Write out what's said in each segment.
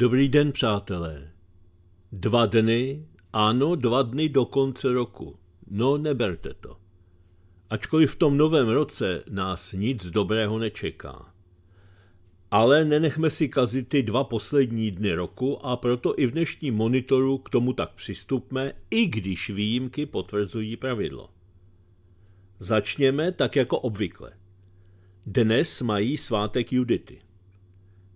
Dobrý den, přátelé. Dva dny, ano, dva dny do konce roku. No, neberte to. Ačkoliv v tom novém roce nás nic dobrého nečeká. Ale nenechme si kazit ty dva poslední dny roku a proto i v dnešním monitoru k tomu tak přistupme, i když výjimky potvrzují pravidlo. Začněme tak jako obvykle. Dnes mají svátek Judity.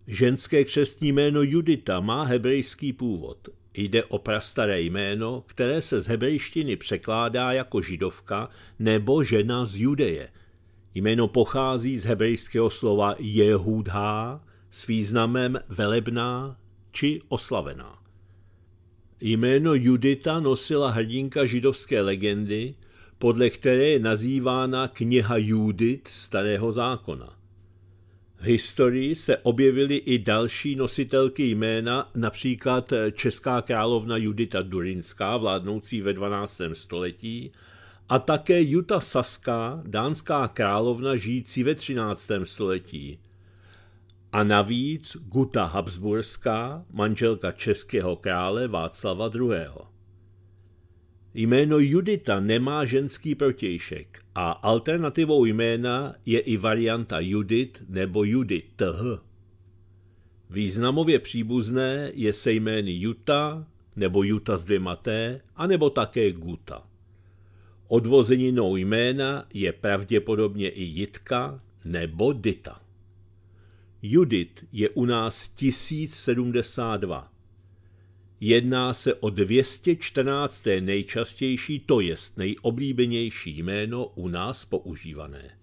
Ženské křestní jméno Judita má hebrejský původ. Jde o prastaré jméno, které se z hebrejštiny překládá jako židovka nebo žena z Judeje. Jméno pochází z hebrejského slova Jehudha s významem velebná či oslavená. Jméno Judita nosila hrdinka židovské legendy, podle které je nazývána kniha Judit starého zákona – v historii se objevily i další nositelky jména, například eh, česká královna Judita Durinská, vládnoucí ve 12. století, a také Juta Saská, dánská královna žijící ve 13. století. A navíc Guta Habsburská, manželka českého krále Václava II. Jméno Judita nemá ženský protějšek a alternativou jména je i varianta Judit nebo Judith. Významově příbuzné je se jmény Juta nebo Juta s dvěma T, nebo také Guta. Odvozeninou jména je pravděpodobně i Jitka nebo Dita. Judit je u nás 1072 Jedná se o 214. nejčastější, to jest nejoblíbenější jméno u nás používané.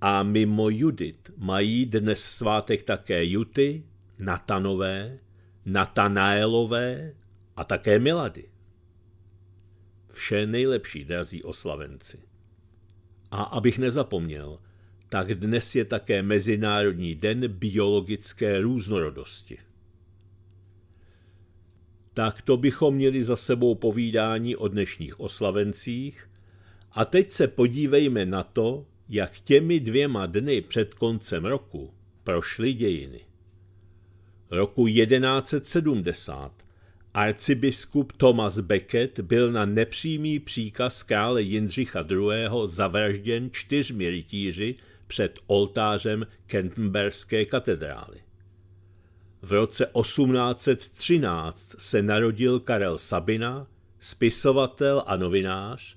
A mimo Judit mají dnes svátek také Juty, Natanové, Natanaelové a také Milady. Vše nejlepší, drazí oslavenci. A abych nezapomněl, tak dnes je také Mezinárodní den biologické různorodosti tak to bychom měli za sebou povídání o dnešních oslavencích. A teď se podívejme na to, jak těmi dvěma dny před koncem roku prošly dějiny. Roku 1170 arcibiskup Thomas Becket byl na nepřímý příkaz krále Jindřicha II. zavražděn čtyřmi rytíři před oltářem Canterberské katedrály. V roce 1813 se narodil Karel Sabina, spisovatel a novinář,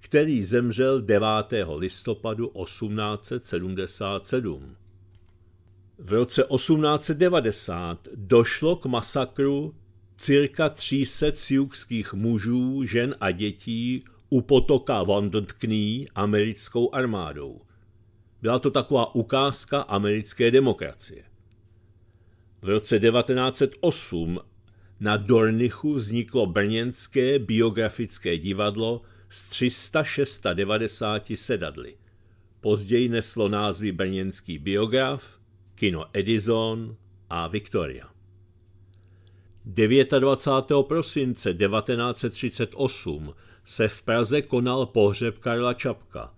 který zemřel 9. listopadu 1877. V roce 1890 došlo k masakru cirka 300 siukských mužů, žen a dětí u potoka Wandetkný americkou armádou. Byla to taková ukázka americké demokracie. V roce 1908 na Dornichu vzniklo brněnské biografické divadlo s 396 sedadly. Později neslo názvy Brněnský biograf, kino Edison a Victoria. 29. prosince 1938 se v Praze konal pohřeb Karla Čapka.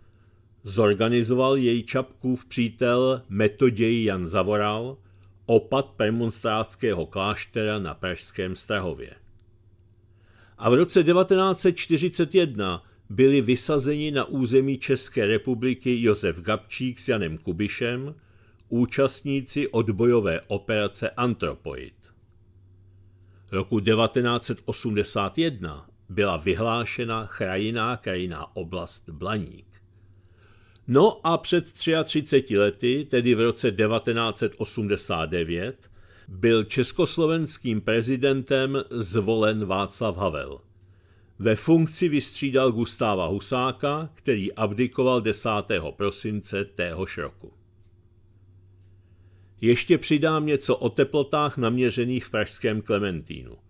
Zorganizoval jej Čapkův přítel Metoděj Jan Zavoral – opat premonstrátského kláštera na Pražském Strahově. A v roce 1941 byli vysazeni na území České republiky Josef Gabčík s Janem Kubišem, účastníci odbojové operace Antropoid. Roku 1981 byla vyhlášena krajiná krajiná oblast Blaník. No a před 33 lety, tedy v roce 1989, byl československým prezidentem zvolen Václav Havel. Ve funkci vystřídal Gustáva Husáka, který abdikoval 10. prosince téhož roku. Ještě přidám něco o teplotách naměřených v pražském Klementínu –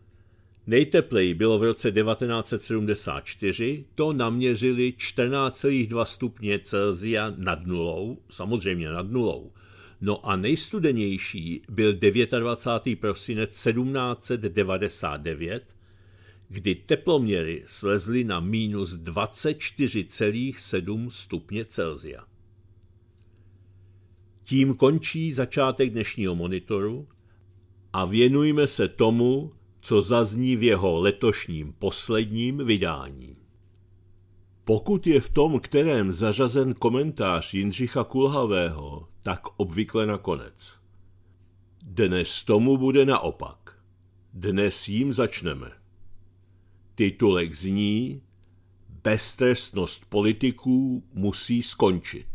Nejtepleji bylo v roce 1974, to naměřili 14,2 stupně Celsia nad nulou, samozřejmě nad nulou. No a nejstudenější byl 29. prosinec 1799, kdy teploměry slezly na minus 24,7 stupně Celsia. Tím končí začátek dnešního monitoru a věnujme se tomu, co zazní v jeho letošním posledním vydání. Pokud je v tom, kterém zařazen komentář Jindřicha Kulhavého, tak obvykle nakonec. Dnes tomu bude naopak. Dnes jim začneme. Titulek zní Beztrestnost politiků musí skončit.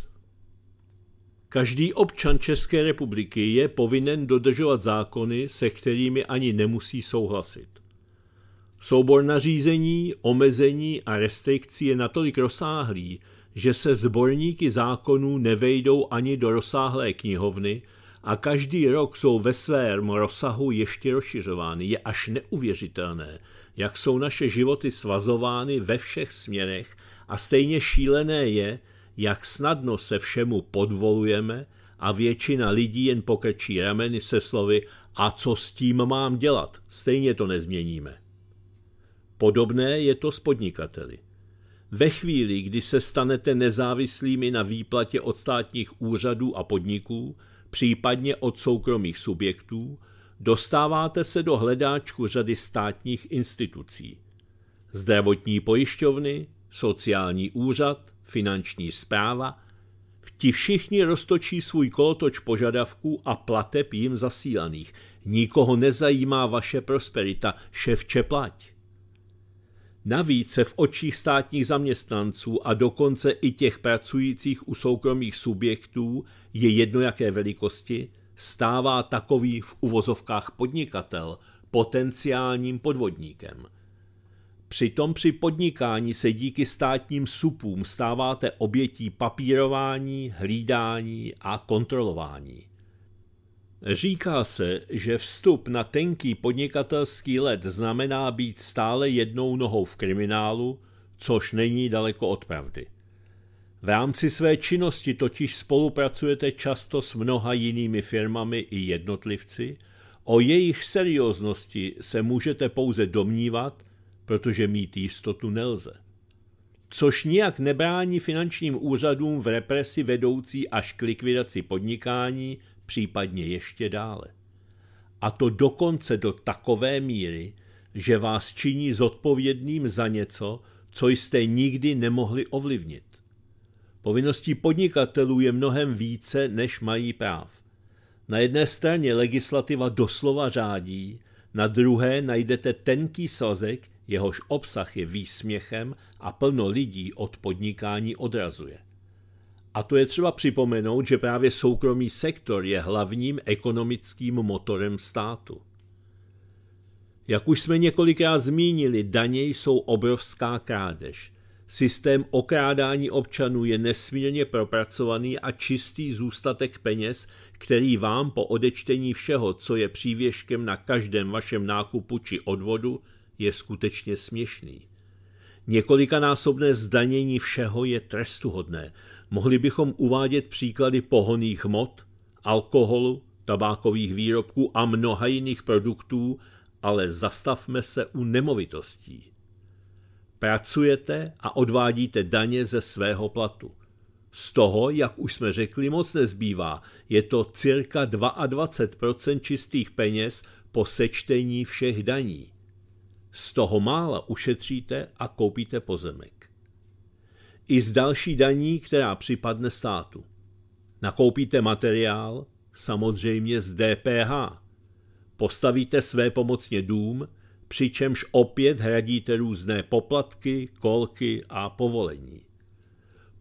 Každý občan České republiky je povinen dodržovat zákony, se kterými ani nemusí souhlasit. Soubor nařízení, omezení a restrikcí je natolik rozsáhlý, že se zborníky zákonů nevejdou ani do rozsáhlé knihovny a každý rok jsou ve svém rozsahu ještě rozšiřovány. Je až neuvěřitelné, jak jsou naše životy svazovány ve všech směrech a stejně šílené je, jak snadno se všemu podvolujeme a většina lidí jen pokrčí rameny se slovy a co s tím mám dělat, stejně to nezměníme. Podobné je to s podnikateli. Ve chvíli, kdy se stanete nezávislými na výplatě od státních úřadů a podniků, případně od soukromých subjektů, dostáváte se do hledáčku řady státních institucí. Zdravotní pojišťovny, sociální úřad, finanční zpráva, ti všichni roztočí svůj kolotoč požadavků a plateb jim zasílaných. Nikoho nezajímá vaše prosperita, ševče plať. Navíc se v očích státních zaměstnanců a dokonce i těch pracujících u soukromých subjektů je jedno jaké velikosti, stává takový v uvozovkách podnikatel potenciálním podvodníkem – Přitom při podnikání se díky státním supům stáváte obětí papírování, hlídání a kontrolování. Říká se, že vstup na tenký podnikatelský let znamená být stále jednou nohou v kriminálu, což není daleko od pravdy. V rámci své činnosti totiž spolupracujete často s mnoha jinými firmami i jednotlivci, o jejich serióznosti se můžete pouze domnívat – protože mít jistotu nelze. Což nijak nebrání finančním úřadům v represi vedoucí až k likvidaci podnikání, případně ještě dále. A to dokonce do takové míry, že vás činí zodpovědným za něco, co jste nikdy nemohli ovlivnit. Povinností podnikatelů je mnohem více, než mají práv. Na jedné straně legislativa doslova řádí, na druhé najdete tenký sazek, jehož obsah je výsměchem a plno lidí od podnikání odrazuje. A to je třeba připomenout, že právě soukromý sektor je hlavním ekonomickým motorem státu. Jak už jsme několikrát zmínili, daně jsou obrovská krádež. Systém okrádání občanů je nesmírně propracovaný a čistý zůstatek peněz, který vám po odečtení všeho, co je přívěškem na každém vašem nákupu či odvodu, je skutečně směšný. Několikanásobné zdanění všeho je trestuhodné. Mohli bychom uvádět příklady pohoných hmot, alkoholu, tabákových výrobků a mnoha jiných produktů, ale zastavme se u nemovitostí. Pracujete a odvádíte daně ze svého platu. Z toho, jak už jsme řekli, moc nezbývá. Je to cirka 22% čistých peněz po sečtení všech daní. Z toho mála ušetříte a koupíte pozemek. I z další daní, která připadne státu. Nakoupíte materiál, samozřejmě z DPH. Postavíte své pomocně dům, přičemž opět hradíte různé poplatky, kolky a povolení.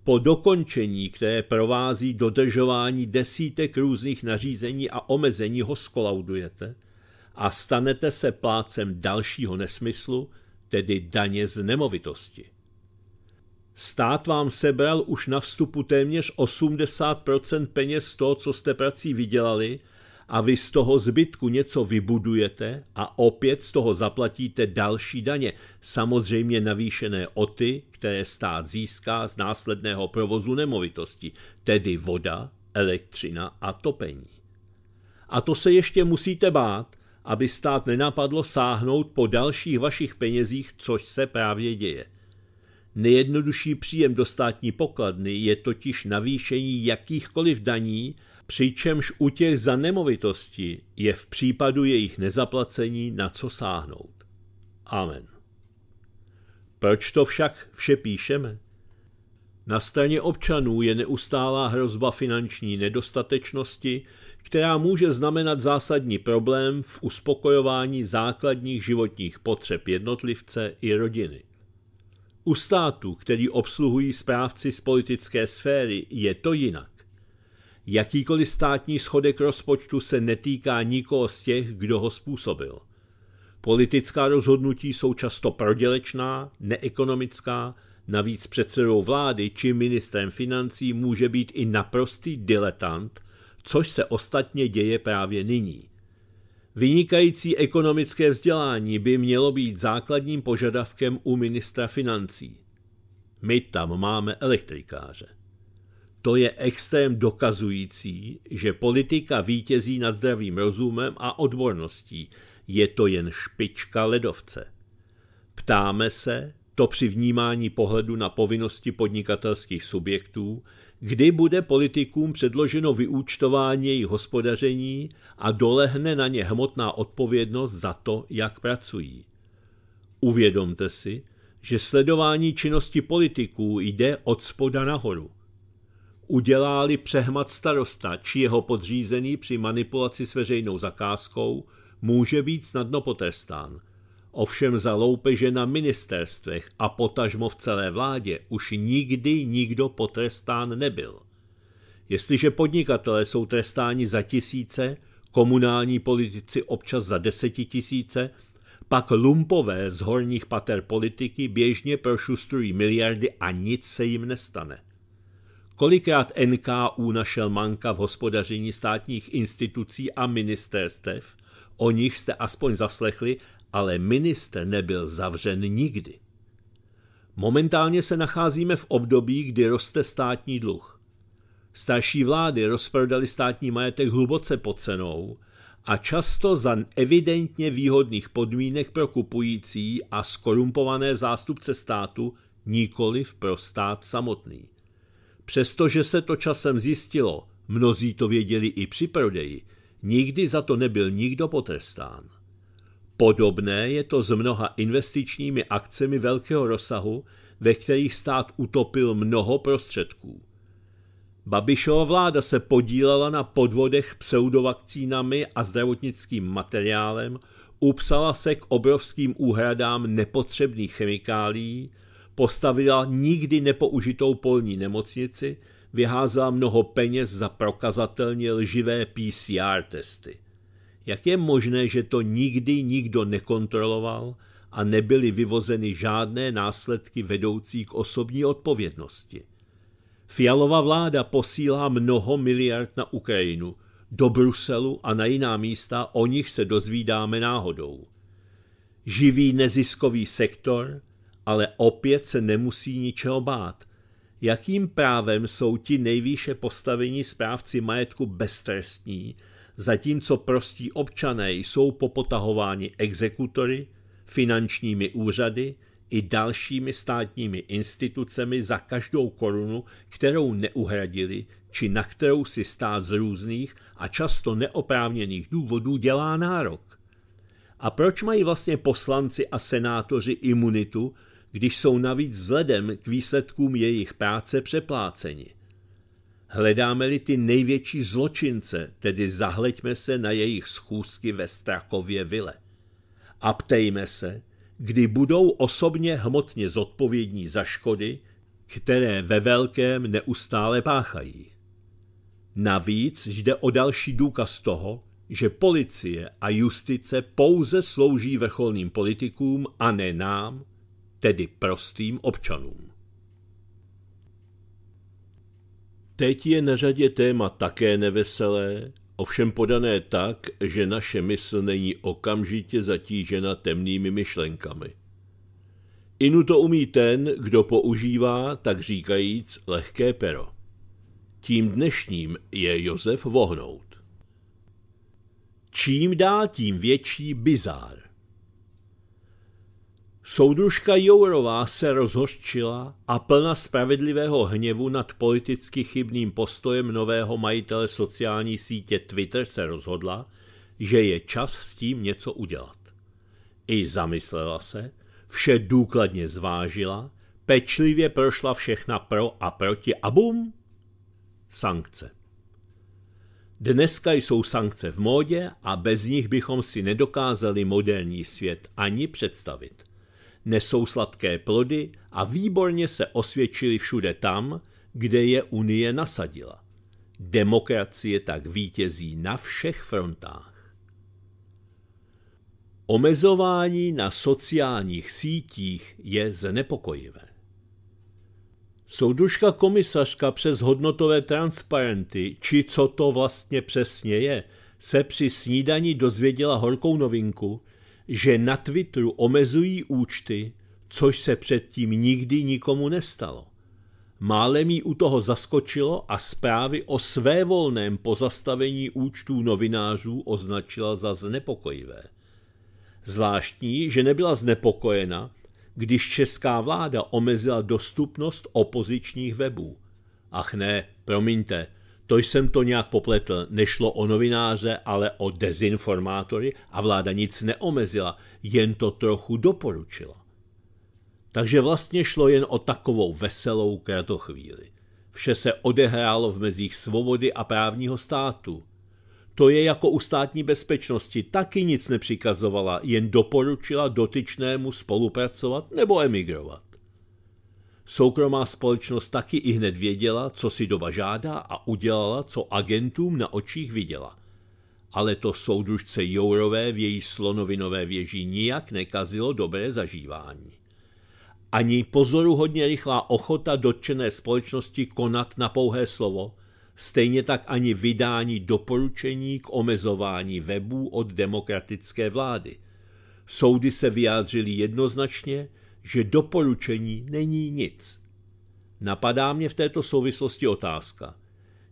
Po dokončení, které provází dodržování desítek různých nařízení a omezení, ho skolaudujete – a stanete se plácem dalšího nesmyslu, tedy daně z nemovitosti. Stát vám sebral už na vstupu téměř 80% peněz z toho, co jste prací vydělali, a vy z toho zbytku něco vybudujete a opět z toho zaplatíte další daně, samozřejmě navýšené o ty, které stát získá z následného provozu nemovitosti, tedy voda, elektřina a topení. A to se ještě musíte bát, aby stát nenapadlo sáhnout po dalších vašich penězích, což se právě děje. Nejjednodušší příjem do státní pokladny je totiž navýšení jakýchkoliv daní, přičemž u těch za nemovitosti je v případu jejich nezaplacení na co sáhnout. Amen. Proč to však vše píšeme? Na straně občanů je neustálá hrozba finanční nedostatečnosti, která může znamenat zásadní problém v uspokojování základních životních potřeb jednotlivce i rodiny. U států, který obsluhují správci z politické sféry, je to jinak. Jakýkoliv státní schodek rozpočtu se netýká nikoho z těch, kdo ho způsobil. Politická rozhodnutí jsou často prodělečná, neekonomická, navíc předsedou vlády či ministrem financí může být i naprostý diletant, což se ostatně děje právě nyní. Vynikající ekonomické vzdělání by mělo být základním požadavkem u ministra financí. My tam máme elektrikáře. To je extrém dokazující, že politika vítězí nad zdravým rozumem a odborností. Je to jen špička ledovce. Ptáme se, to při vnímání pohledu na povinnosti podnikatelských subjektů, kdy bude politikům předloženo vyúčtování jejich hospodaření a dolehne na ně hmotná odpovědnost za to, jak pracují. Uvědomte si, že sledování činnosti politiků jde od spoda nahoru. Udělá-li přehmat starosta či jeho podřízený při manipulaci s veřejnou zakázkou, může být snadno potrestán – Ovšem za loupeže na ministerstvech a potažmo v celé vládě už nikdy nikdo potrestán nebyl. Jestliže podnikatelé jsou trestáni za tisíce, komunální politici občas za desetitisíce, pak lumpové z horních pater politiky běžně prošustrují miliardy a nic se jim nestane. Kolikrát NKU našel manka v hospodaření státních institucí a ministerstev, o nich jste aspoň zaslechli ale ministr nebyl zavřen nikdy. Momentálně se nacházíme v období, kdy roste státní dluh. Starší vlády rozprodali státní majetek hluboce pod cenou a často za evidentně výhodných podmínek pro kupující a skorumpované zástupce státu, nikoli pro stát samotný. Přestože se to časem zjistilo, mnozí to věděli i při prodeji, nikdy za to nebyl nikdo potrestán. Podobné je to s mnoha investičními akcemi velkého rozsahu, ve kterých stát utopil mnoho prostředků. Babišova vláda se podílela na podvodech pseudovakcínami a zdravotnickým materiálem, upsala se k obrovským úhradám nepotřebných chemikálií, postavila nikdy nepoužitou polní nemocnici, vyházela mnoho peněz za prokazatelně lživé PCR testy. Jak je možné, že to nikdy nikdo nekontroloval a nebyly vyvozeny žádné následky vedoucí k osobní odpovědnosti? Fialová vláda posílá mnoho miliard na Ukrajinu, do Bruselu a na jiná místa, o nich se dozvídáme náhodou. Živý neziskový sektor, ale opět se nemusí ničeho bát. Jakým právem jsou ti nejvýše postavení správci majetku beztrestní zatímco prostí občané jsou popotahováni exekutory, finančními úřady i dalšími státními institucemi za každou korunu, kterou neuhradili či na kterou si stát z různých a často neoprávněných důvodů dělá nárok. A proč mají vlastně poslanci a senátoři imunitu, když jsou navíc vzhledem k výsledkům jejich práce přepláceni? Hledáme-li ty největší zločince, tedy zahleďme se na jejich schůzky ve Strakově vile. A ptejme se, kdy budou osobně hmotně zodpovědní za škody, které ve velkém neustále páchají. Navíc jde o další důkaz toho, že policie a justice pouze slouží vrcholným politikům a ne nám, tedy prostým občanům. Teď je na řadě téma také neveselé, ovšem podané tak, že naše mysl není okamžitě zatížena temnými myšlenkami. Inu to umí ten, kdo používá, tak říkajíc, lehké pero. Tím dnešním je Josef Vohnout. Čím dál tím větší bizár. Soudružka Jourová se rozhořčila a plna spravedlivého hněvu nad politicky chybným postojem nového majitele sociální sítě Twitter se rozhodla, že je čas s tím něco udělat. I zamyslela se, vše důkladně zvážila, pečlivě prošla všechna pro a proti a bum! Sankce. Dneska jsou sankce v módě a bez nich bychom si nedokázali moderní svět ani představit – nesou sladké plody a výborně se osvědčili všude tam, kde je Unie nasadila. Demokracie tak vítězí na všech frontách. Omezování na sociálních sítích je znepokojivé. Souduška komisařka přes hodnotové transparenty, či co to vlastně přesně je, se při snídani dozvěděla horkou novinku, že na Twitteru omezují účty, což se předtím nikdy nikomu nestalo. Málem jí u toho zaskočilo a zprávy o svévolném pozastavení účtů novinářů označila za znepokojivé. Zvláštní, že nebyla znepokojena, když česká vláda omezila dostupnost opozičních webů. Ach ne, promiňte, to jsem to nějak popletl. Nešlo o novináře, ale o dezinformátory a vláda nic neomezila, jen to trochu doporučila. Takže vlastně šlo jen o takovou veselou kratochvíli. Vše se odehrálo v mezích svobody a právního státu. To je jako u státní bezpečnosti, taky nic nepřikazovala, jen doporučila dotyčnému spolupracovat nebo emigrovat. Soukromá společnost taky i hned věděla, co si doba žádá a udělala, co agentům na očích viděla. Ale to soudružce Jourové v její slonovinové věži nijak nekazilo dobré zažívání. Ani pozoruhodně rychlá ochota dotčené společnosti konat na pouhé slovo, stejně tak ani vydání doporučení k omezování webů od demokratické vlády. Soudy se vyjádřily jednoznačně, že doporučení není nic. Napadá mě v této souvislosti otázka.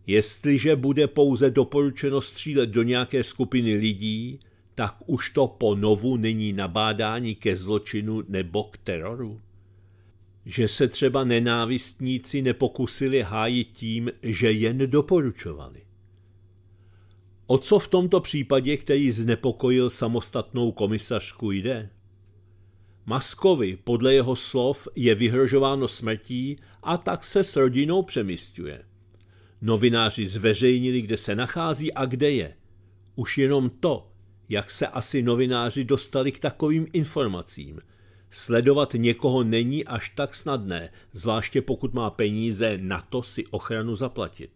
Jestliže bude pouze doporučeno střílet do nějaké skupiny lidí, tak už to ponovu není nabádání ke zločinu nebo k teroru? Že se třeba nenávistníci nepokusili hájit tím, že jen doporučovali. O co v tomto případě, který znepokojil samostatnou komisařku, jde? Maskovi podle jeho slov je vyhrožováno smrtí a tak se s rodinou přemysťuje. Novináři zveřejnili, kde se nachází a kde je. Už jenom to, jak se asi novináři dostali k takovým informacím. Sledovat někoho není až tak snadné, zvláště pokud má peníze na to si ochranu zaplatit.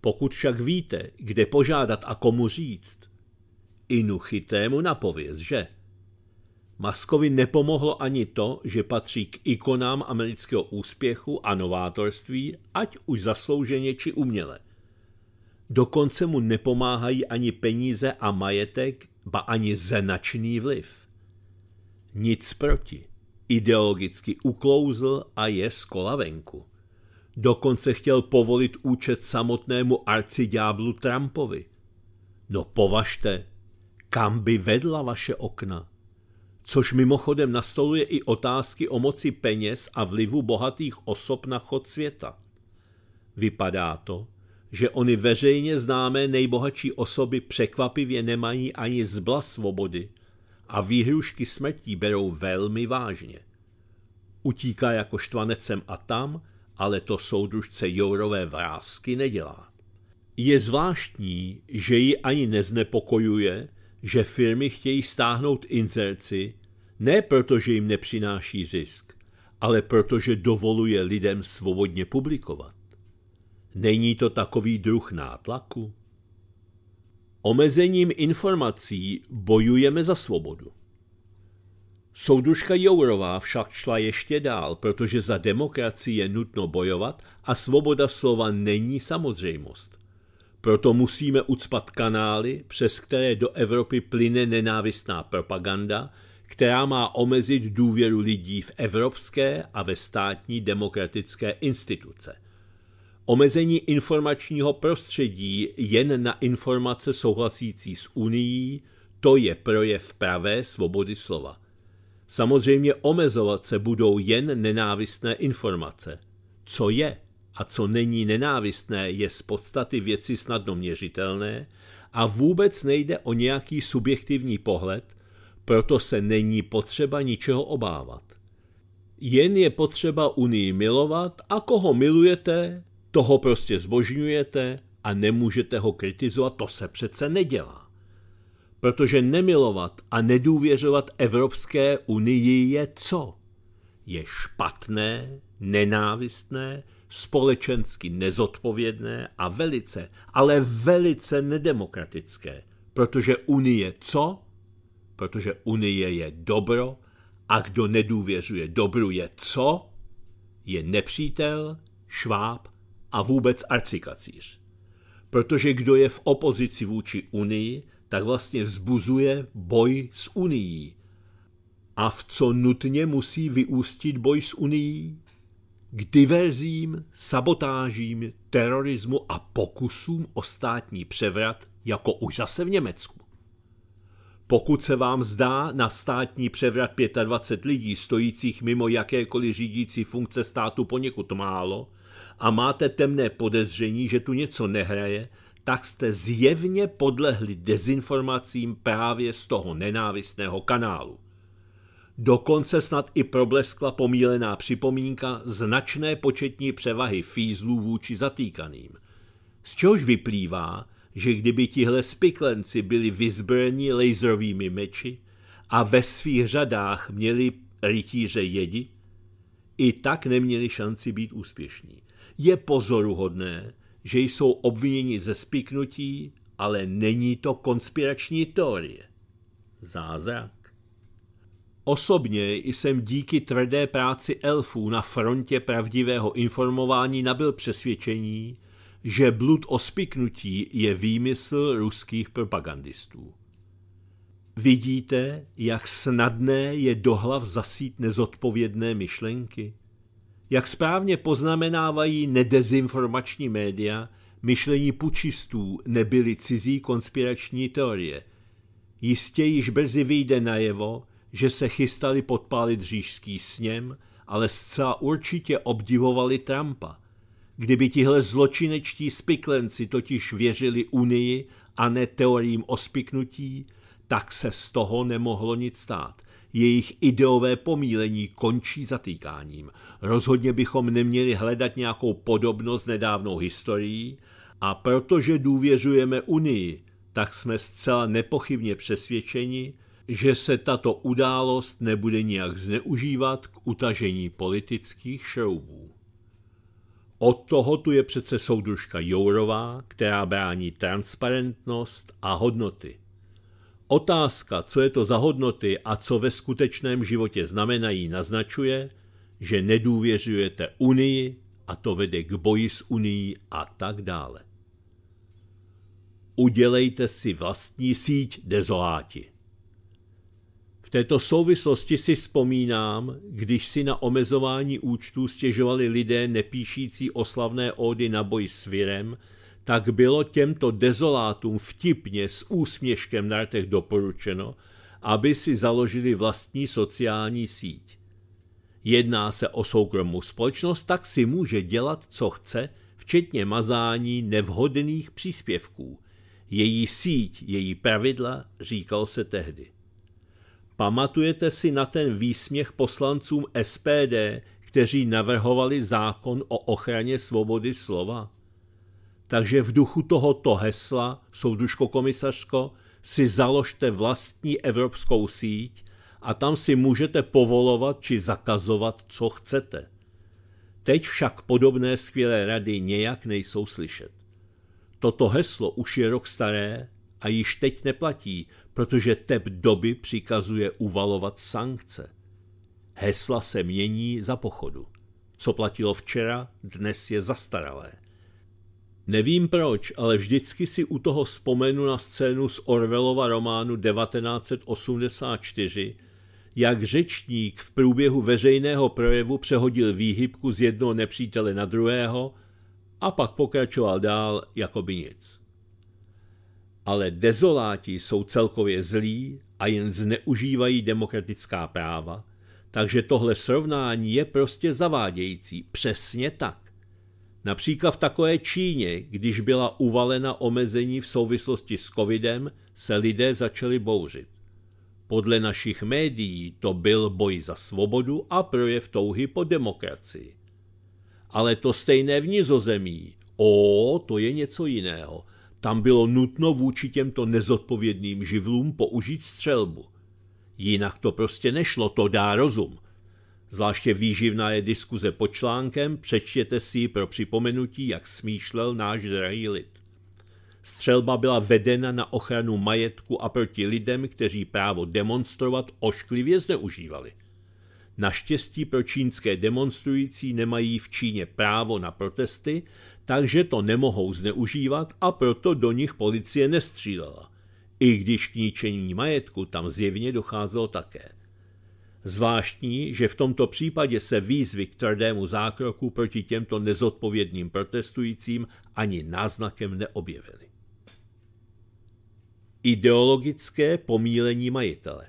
Pokud však víte, kde požádat a komu říct, inu chytému napověz, že? Maskovi nepomohlo ani to, že patří k ikonám amerického úspěchu a novátorství, ať už zaslouženě či uměle. Dokonce mu nepomáhají ani peníze a majetek, ba ani zenačný vliv. Nic proti. Ideologicky uklouzl a je z kola venku. Dokonce chtěl povolit účet samotnému arciďáblu Trumpovi. No považte, kam by vedla vaše okna? což mimochodem nastoluje i otázky o moci peněz a vlivu bohatých osob na chod světa. Vypadá to, že oni veřejně známé nejbohatší osoby překvapivě nemají ani zbla svobody a výhrušky smrtí berou velmi vážně. Utíká jako štvanecem a tam, ale to soudružce Jourové vrázky nedělá. Je zvláštní, že ji ani neznepokojuje, že firmy chtějí stáhnout inzerci ne protože jim nepřináší zisk, ale protože dovoluje lidem svobodně publikovat. Není to takový druh nátlaku? Omezením informací bojujeme za svobodu. Souduška Jourová však šla ještě dál, protože za demokracii je nutno bojovat a svoboda slova není samozřejmost. Proto musíme ucpat kanály, přes které do Evropy plyne nenávistná propaganda, která má omezit důvěru lidí v evropské a ve státní demokratické instituce. Omezení informačního prostředí jen na informace souhlasící s Unií, to je projev pravé svobody slova. Samozřejmě omezovat se budou jen nenávistné informace. Co je? a co není nenávistné, je z podstaty věci snadno měřitelné a vůbec nejde o nějaký subjektivní pohled, proto se není potřeba ničeho obávat. Jen je potřeba Unii milovat a koho milujete, toho prostě zbožňujete a nemůžete ho kritizovat, to se přece nedělá. Protože nemilovat a nedůvěřovat Evropské unii je co? Je špatné, nenávistné, společensky nezodpovědné a velice, ale velice nedemokratické. Protože Unie co? Protože Unie je dobro a kdo nedůvěřuje dobru je co? Je nepřítel, šváb a vůbec arcikacíř. Protože kdo je v opozici vůči Unii, tak vlastně vzbuzuje boj s Unií. A v co nutně musí vyústit boj s Unií? k diverzím, sabotážím, terorismu a pokusům o státní převrat, jako už zase v Německu. Pokud se vám zdá na státní převrat 25 lidí stojících mimo jakékoliv řídící funkce státu poněkud málo a máte temné podezření, že tu něco nehraje, tak jste zjevně podlehli dezinformacím právě z toho nenávistného kanálu dokonce snad i probleskla pomílená připomínka značné početní převahy fízlů vůči zatýkaným. Z čehož vyplývá, že kdyby tihle spiklenci byli vyzbrojeni laserovými meči a ve svých řadách měli rytíře jedi, i tak neměli šanci být úspěšní. Je pozoruhodné, že jsou obviněni ze spiknutí, ale není to konspirační teorie. Zázrak. Osobně jsem díky tvrdé práci elfů na frontě pravdivého informování nabil přesvědčení, že blud o spiknutí je výmysl ruských propagandistů. Vidíte, jak snadné je do hlav zasít nezodpovědné myšlenky? Jak správně poznamenávají nedezinformační média, myšlení pučistů nebyly cizí konspirační teorie. Jistě již brzy vyjde najevo, že se chystali podpálit řížský sněm, ale zcela určitě obdivovali Trumpa. Kdyby tihle zločinečtí spiklenci totiž věřili Unii a ne teoriím o spiknutí, tak se z toho nemohlo nic stát. Jejich ideové pomílení končí zatýkáním. Rozhodně bychom neměli hledat nějakou podobnost nedávnou historií a protože důvěřujeme Unii, tak jsme zcela nepochybně přesvědčeni, že se tato událost nebude nijak zneužívat k utažení politických šroubů. Od toho tu je přece soudružka Jourová, která brání transparentnost a hodnoty. Otázka, co je to za hodnoty a co ve skutečném životě znamenají, naznačuje, že nedůvěřujete Unii a to vede k boji s Unii a tak dále. Udělejte si vlastní síť dezoláti této souvislosti si vzpomínám, když si na omezování účtů stěžovali lidé nepíšící oslavné ódy na boj s virem, tak bylo těmto dezolátům vtipně s úsměškem na rtech doporučeno, aby si založili vlastní sociální síť. Jedná se o soukromou společnost, tak si může dělat, co chce, včetně mazání nevhodných příspěvků. Její síť, její pravidla, říkal se tehdy. Pamatujete si na ten výsměch poslancům SPD, kteří navrhovali zákon o ochraně svobody slova? Takže v duchu tohoto hesla, souduško komisařko, si založte vlastní evropskou síť a tam si můžete povolovat či zakazovat, co chcete. Teď však podobné skvělé rady nějak nejsou slyšet. Toto heslo už je rok staré a již teď neplatí, protože tep doby přikazuje uvalovat sankce. Hesla se mění za pochodu. Co platilo včera, dnes je zastaralé. Nevím proč, ale vždycky si u toho vzpomenu na scénu z Orwellova románu 1984, jak řečník v průběhu veřejného projevu přehodil výhybku z jednoho nepřítele na druhého a pak pokračoval dál jako by nic ale dezoláti jsou celkově zlí a jen zneužívají demokratická práva, takže tohle srovnání je prostě zavádějící. Přesně tak. Například v takové Číně, když byla uvalena omezení v souvislosti s covidem, se lidé začali bouřit. Podle našich médií to byl boj za svobodu a projev touhy po demokracii. Ale to stejné v Nizozemí. O, to je něco jiného. Tam bylo nutno vůči těmto nezodpovědným živlům použít střelbu. Jinak to prostě nešlo, to dá rozum. Zvláště výživná je diskuze pod článkem, přečtěte si ji pro připomenutí, jak smýšlel náš drahý lid. Střelba byla vedena na ochranu majetku a proti lidem, kteří právo demonstrovat ošklivě zneužívali. Naštěstí pro čínské demonstrující nemají v Číně právo na protesty takže to nemohou zneužívat a proto do nich policie nestřílela, i když k ničení majetku tam zjevně docházelo také. Zvláštní, že v tomto případě se výzvy k tvrdému zákroku proti těmto nezodpovědným protestujícím ani náznakem neobjevily. Ideologické pomílení majitele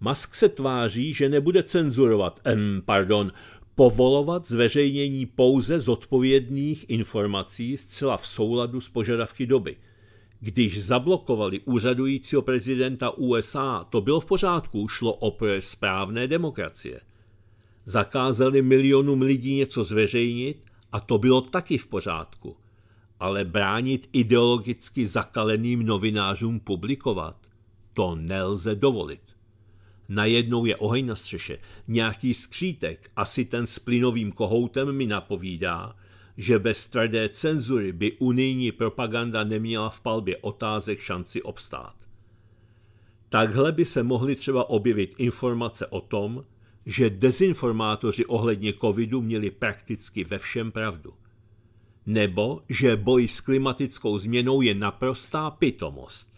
Musk se tváří, že nebude cenzurovat, em, pardon, povolovat zveřejnění pouze zodpovědných informací zcela v souladu s požadavky doby. Když zablokovali úřadujícího prezidenta USA, to bylo v pořádku, šlo o projev správné demokracie. Zakázali milionům lidí něco zveřejnit a to bylo taky v pořádku. Ale bránit ideologicky zakaleným novinářům publikovat, to nelze dovolit. Najednou je oheň na střeše, nějaký skřítek, asi ten s plynovým kohoutem mi napovídá, že bez tvrdé cenzury by unijní propaganda neměla v palbě otázek šanci obstát. Takhle by se mohly třeba objevit informace o tom, že dezinformátoři ohledně covidu měli prakticky ve všem pravdu. Nebo že boj s klimatickou změnou je naprostá pitomost.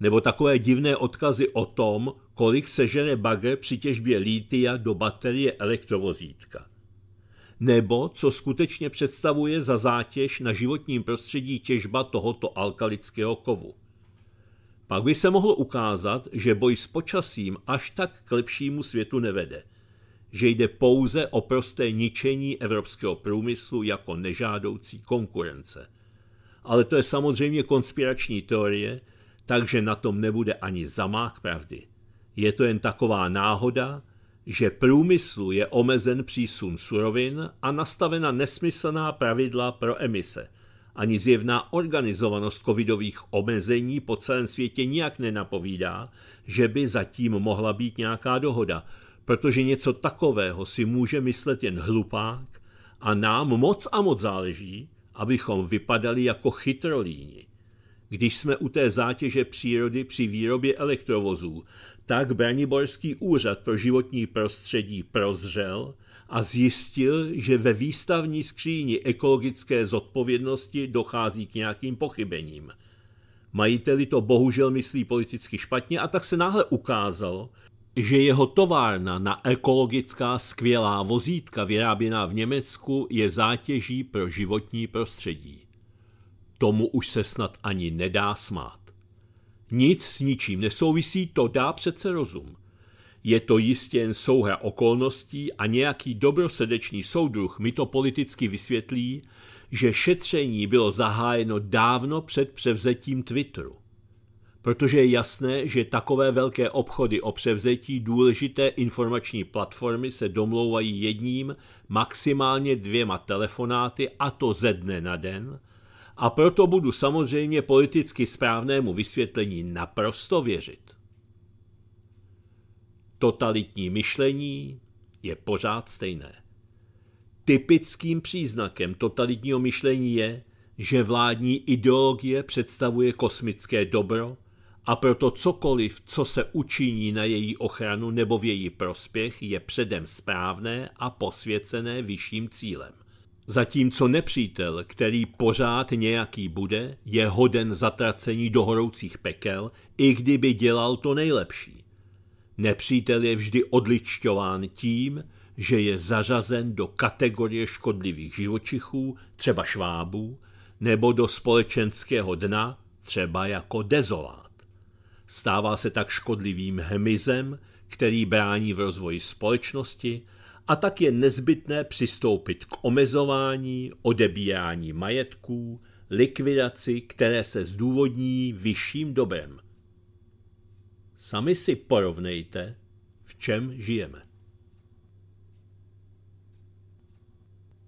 Nebo takové divné odkazy o tom, kolik sežene bagr při těžbě lítia do baterie elektrovozítka. Nebo co skutečně představuje za zátěž na životním prostředí těžba tohoto alkalického kovu. Pak by se mohlo ukázat, že boj s počasím až tak k lepšímu světu nevede, že jde pouze o prosté ničení evropského průmyslu jako nežádoucí konkurence. Ale to je samozřejmě konspirační teorie, takže na tom nebude ani zamák pravdy. Je to jen taková náhoda, že průmyslu je omezen přísun surovin a nastavena nesmyslná pravidla pro emise. Ani zjevná organizovanost covidových omezení po celém světě nijak nenapovídá, že by zatím mohla být nějaká dohoda, protože něco takového si může myslet jen hlupák a nám moc a moc záleží, abychom vypadali jako chytrolíni. Když jsme u té zátěže přírody při výrobě elektrovozů, tak Braniborský úřad pro životní prostředí prozřel a zjistil, že ve výstavní skříni ekologické zodpovědnosti dochází k nějakým pochybením. Majiteli to bohužel myslí politicky špatně a tak se náhle ukázalo, že jeho továrna na ekologická skvělá vozítka vyráběná v Německu je zátěží pro životní prostředí. Tomu už se snad ani nedá smát. Nic s ničím nesouvisí, to dá přece rozum. Je to jistě jen souhra okolností a nějaký dobrosrdečný soudruh mi to politicky vysvětlí, že šetření bylo zahájeno dávno před převzetím Twitteru. Protože je jasné, že takové velké obchody o převzetí důležité informační platformy se domlouvají jedním, maximálně dvěma telefonáty, a to ze dne na den – a proto budu samozřejmě politicky správnému vysvětlení naprosto věřit. Totalitní myšlení je pořád stejné. Typickým příznakem totalitního myšlení je, že vládní ideologie představuje kosmické dobro a proto cokoliv, co se učiní na její ochranu nebo v její prospěch, je předem správné a posvěcené vyšším cílem. Zatímco nepřítel, který pořád nějaký bude, je hoden zatracení do horoucích pekel, i kdyby dělal to nejlepší. Nepřítel je vždy odličťován tím, že je zařazen do kategorie škodlivých živočichů, třeba švábů, nebo do společenského dna, třeba jako dezolát. Stává se tak škodlivým hmyzem, který brání v rozvoji společnosti a tak je nezbytné přistoupit k omezování, odebírání majetků, likvidaci, které se zdůvodní vyšším dobrem. Sami si porovnejte, v čem žijeme.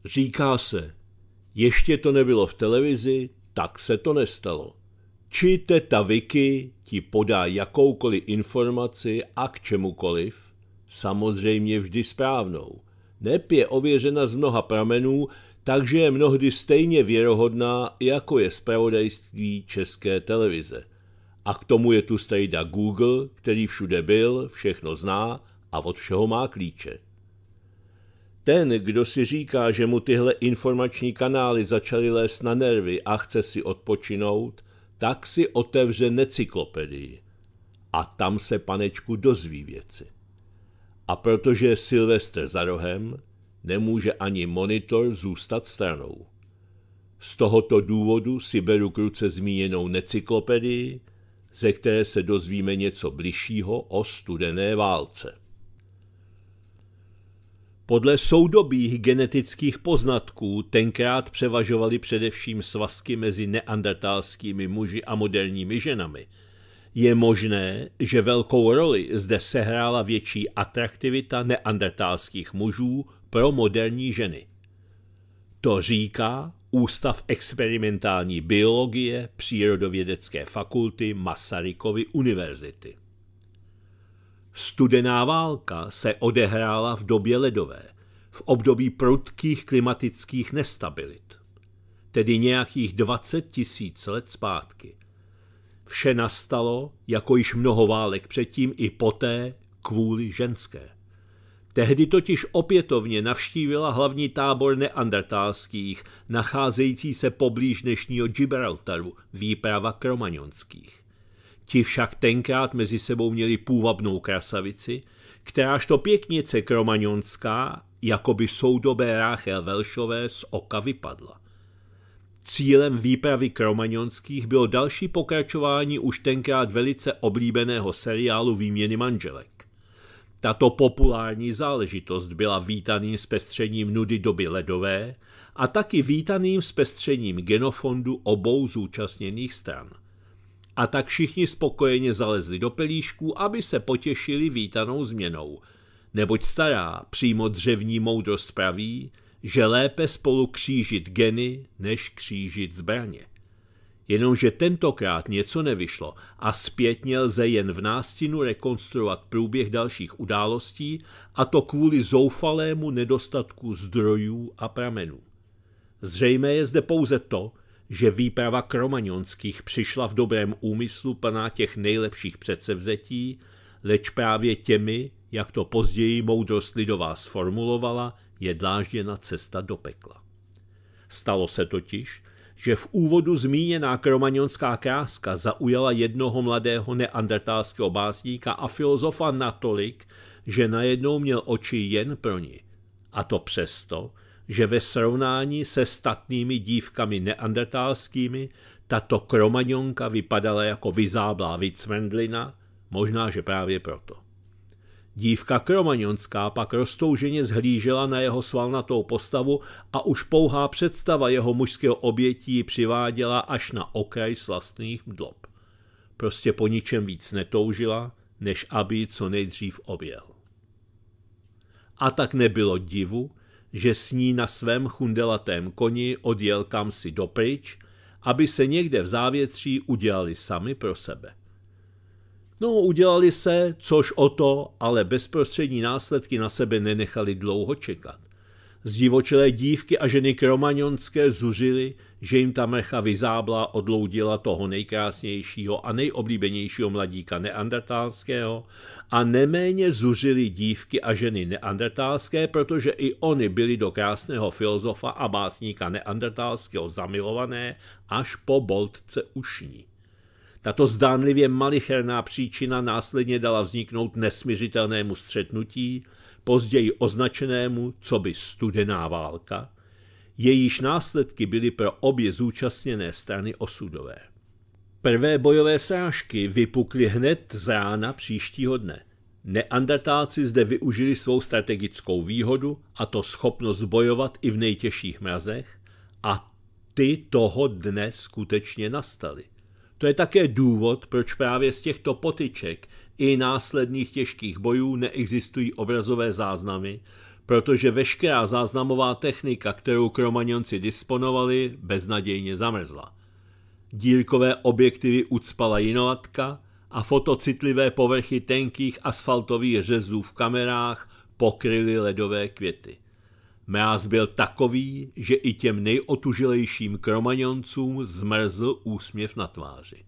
Říká se, ještě to nebylo v televizi, tak se to nestalo. Či teta Vicky ti podá jakoukoliv informaci a k čemukoliv, samozřejmě vždy správnou. Nep je ověřena z mnoha pramenů, takže je mnohdy stejně věrohodná, jako je zpravodajství České televize. A k tomu je tu strejda Google, který všude byl, všechno zná a od všeho má klíče. Ten, kdo si říká, že mu tyhle informační kanály začaly lézt na nervy a chce si odpočinout, tak si otevře necyklopedii. A tam se panečku dozví věci. A protože je Silvestr za rohem, nemůže ani monitor zůstat stranou. Z tohoto důvodu si beru k ruce zmíněnou necyklopedii, ze které se dozvíme něco bližšího o studené válce. Podle soudobých genetických poznatků tenkrát převažovaly především svazky mezi neandertálskými muži a moderními ženami – je možné, že velkou roli zde sehrála větší atraktivita neandertálských mužů pro moderní ženy. To říká Ústav experimentální biologie Přírodovědecké fakulty Masarykovy univerzity. Studená válka se odehrála v době ledové, v období prudkých klimatických nestabilit, tedy nějakých 20 tisíc let zpátky. Vše nastalo, jako již mnoho válek předtím i poté, kvůli ženské. Tehdy totiž opětovně navštívila hlavní tábor neandertálských, nacházející se poblíž dnešního Gibraltaru, výprava kromaňonských. Ti však tenkrát mezi sebou měli půvabnou krasavici, kteráž to pěknice kromaňonská, jako by soudobé Ráchel Velšové z oka vypadla – Cílem výpravy kromaňonských bylo další pokračování už tenkrát velice oblíbeného seriálu Výměny manželek. Tato populární záležitost byla vítaným zpestřením nudy doby ledové a taky vítaným zpestřením genofondu obou zúčastněných stran. A tak všichni spokojeně zalezli do pelíšku, aby se potěšili vítanou změnou, neboť stará, přímo dřevní moudrost praví, že lépe spolu křížit geny, než křížit zbraně. Jenomže tentokrát něco nevyšlo a zpětně lze jen v nástinu rekonstruovat průběh dalších událostí, a to kvůli zoufalému nedostatku zdrojů a pramenů. Zřejmé je zde pouze to, že výprava kromaňonských přišla v dobrém úmyslu plná těch nejlepších předsevzetí, leč právě těmi, jak to později moudrost lidová sformulovala, je dlážděna cesta do pekla. Stalo se totiž, že v úvodu zmíněná kromaňonská kráska zaujala jednoho mladého neandertálského básníka a filozofa natolik, že najednou měl oči jen pro ní. A to přesto, že ve srovnání se statnými dívkami neandertálskými tato kromaňonka vypadala jako vyzáblá vycmendlina, možná, že právě proto. Dívka kromaňonská pak roztouženě zhlížela na jeho svalnatou postavu a už pouhá představa jeho mužského obětí přiváděla až na okraj slastných mdlob. Prostě po ničem víc netoužila, než aby co nejdřív objel. A tak nebylo divu, že s ní na svém chundelatém koni odjel kam si dopryč, aby se někde v závětří udělali sami pro sebe. No, udělali se, což o to, ale bezprostřední následky na sebe nenechali dlouho čekat. Zdivočelé dívky a ženy kromaňonské zuřily, že jim ta mrcha vyzábla odloudila toho nejkrásnějšího a nejoblíbenějšího mladíka neandertálského a neméně zuřily dívky a ženy neandertálské, protože i oni byli do krásného filozofa a básníka neandertálského zamilované až po boltce ušní. Tato zdánlivě malicherná příčina následně dala vzniknout nesmiřitelnému střetnutí, později označenému co by studená válka, jejíž následky byly pro obě zúčastněné strany osudové. Prvé bojové srážky vypukly hned z rána příštího dne. Neandertálci zde využili svou strategickou výhodu, a to schopnost bojovat i v nejtěžších mrazech, a ty toho dne skutečně nastaly. To je také důvod, proč právě z těchto potyček i následných těžkých bojů neexistují obrazové záznamy, protože veškerá záznamová technika, kterou kromaňonci disponovali, beznadějně zamrzla. Dílkové objektivy ucpala jinovatka a fotocitlivé povrchy tenkých asfaltových řezů v kamerách pokryly ledové květy. Mráz byl takový, že i těm nejotužilejším kromaňoncům zmrzl úsměv na tváři.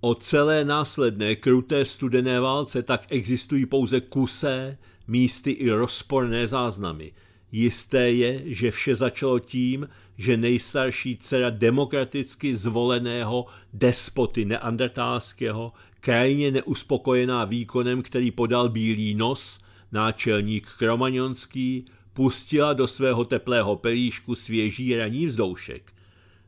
O celé následné kruté studené válce tak existují pouze kusé, místy i rozporné záznamy. Jisté je, že vše začalo tím, že nejstarší dcera demokraticky zvoleného despoty neandertálského, krajně neuspokojená výkonem, který podal bílý nos, náčelník kromaňonský, pustila do svého teplého pelíšku svěží raní vzdoušek.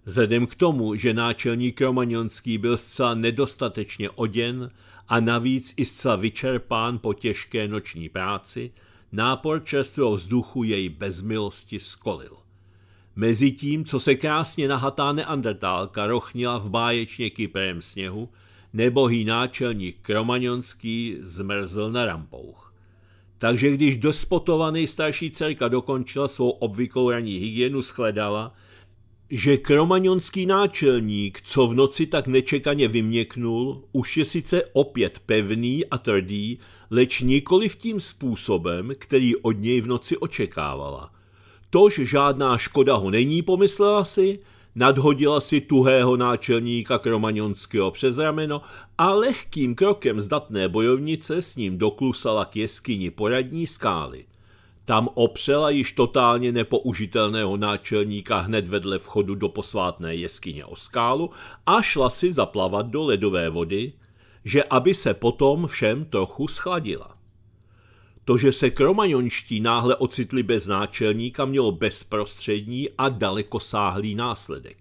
Vzhledem k tomu, že náčelník Romanionský byl zcela nedostatečně oděn a navíc i zcela vyčerpán po těžké noční práci, nápor čerstvého vzduchu jej bez milosti skolil. Mezitím, co se krásně nahatá neandertálka rochnila v báječně kyprém sněhu, nebohý náčelník Kromaňonský zmrzl na rampouch. Takže když dospotovaný starší dcerka dokončila svou obvyklou ranní hygienu, shledala, že kromaňonský náčelník, co v noci tak nečekaně vyměknul, už je sice opět pevný a tvrdý, leč nikoli v tím způsobem, který od něj v noci očekávala. Tož žádná škoda ho není, pomyslela si, Nadhodila si tuhého náčelníka kromaňonského přes rameno a lehkým krokem zdatné bojovnice s ním doklusala k jeskyni poradní skály. Tam opřela již totálně nepoužitelného náčelníka hned vedle vchodu do posvátné jeskyně o skálu a šla si zaplavat do ledové vody, že aby se potom všem trochu schladila. To, že se kromajonští náhle ocitli bez náčelníka, mělo bezprostřední a dalekosáhlý následek.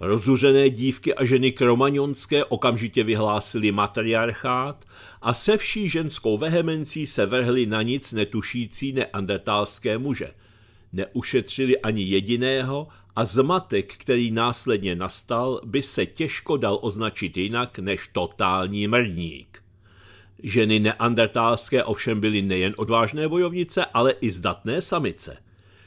Rozuřené dívky a ženy kromaňonské okamžitě vyhlásili matriarchát a se vší ženskou vehemencí se vrhli na nic netušící neandertálské muže. Neušetřili ani jediného a zmatek, který následně nastal, by se těžko dal označit jinak než totální mrdník. Ženy neandertálské ovšem byly nejen odvážné bojovnice, ale i zdatné samice.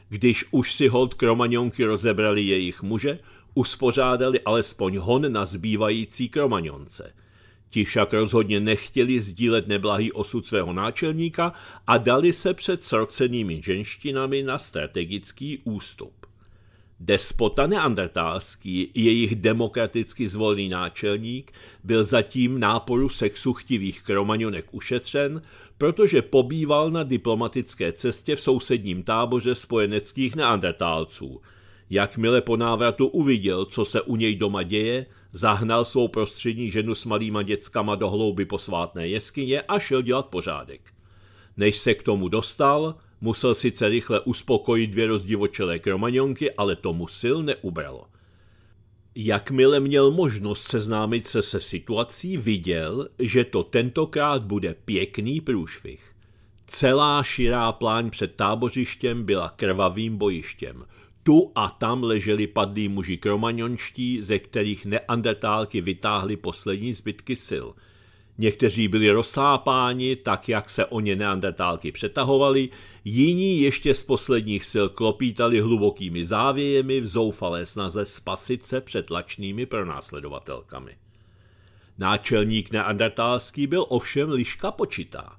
Když už si hold kromaňonky rozebrali jejich muže, uspořádali alespoň hon na zbývající kromaňonce. Ti však rozhodně nechtěli sdílet neblahý osud svého náčelníka a dali se před srocenými ženštinami na strategický ústup. Despota neandertálský, jejich demokraticky zvolený náčelník, byl zatím náporu chtivých kromaňonek ušetřen, protože pobýval na diplomatické cestě v sousedním táboře spojeneckých neandertálců. Jakmile po návratu uviděl, co se u něj doma děje, zahnal svou prostřední ženu s malýma dětskama do hlouby posvátné jeskyně a šel dělat pořádek. Než se k tomu dostal, Musel sice rychle uspokojit dvě rozdivočelé kromaňonky, ale tomu sil neubralo. Jakmile měl možnost seznámit se se situací, viděl, že to tentokrát bude pěkný průšvih. Celá širá pláň před tábořištěm byla krvavým bojištěm. Tu a tam leželi padlí muži kromaňonští, ze kterých neandertálky vytáhli poslední zbytky sil – Někteří byli rozsápáni, tak jak se o ně neandertálky přetahovali, jiní ještě z posledních sil klopítali hlubokými závějemi v zoufalé snaze spasit se před lačnými pronásledovatelkami. Náčelník neandertálský byl ovšem liška počitá.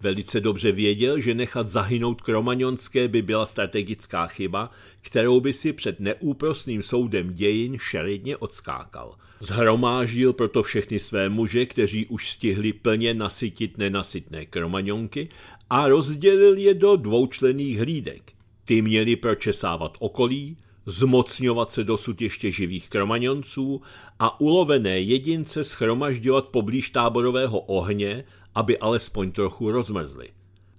Velice dobře věděl, že nechat zahynout kromaňonské by byla strategická chyba, kterou by si před neúprosným soudem dějin šeridně odskákal. Zhromáždil proto všechny své muže, kteří už stihli plně nasytit nenasytné kromaňonky a rozdělil je do dvoučlených hlídek. Ty měli pročesávat okolí, zmocňovat se dosud ještě živých kromaňonců a ulovené jedince schromažďovat poblíž táborového ohně aby alespoň trochu rozmrzly.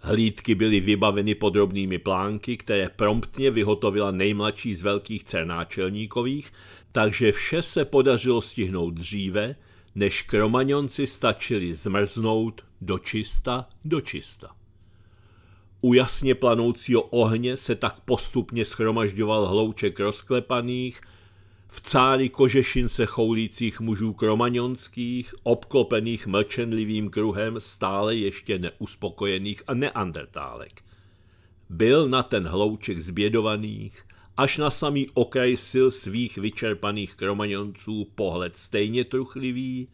Hlídky byly vybaveny podrobnými plánky, které promptně vyhotovila nejmladší z velkých cernáčelníkových, takže vše se podařilo stihnout dříve, než kromaňonci stačili zmrznout do čista do čista. U jasně planoucího ohně se tak postupně schromažďoval hlouček rozklepaných, v cáli kožešince choulících mužů kromaňonských, obklopených mlčenlivým kruhem stále ještě neuspokojených a neandertálek. Byl na ten hlouček zbědovaných, až na samý okraj sil svých vyčerpaných kromaňonců pohled stejně truchlivý,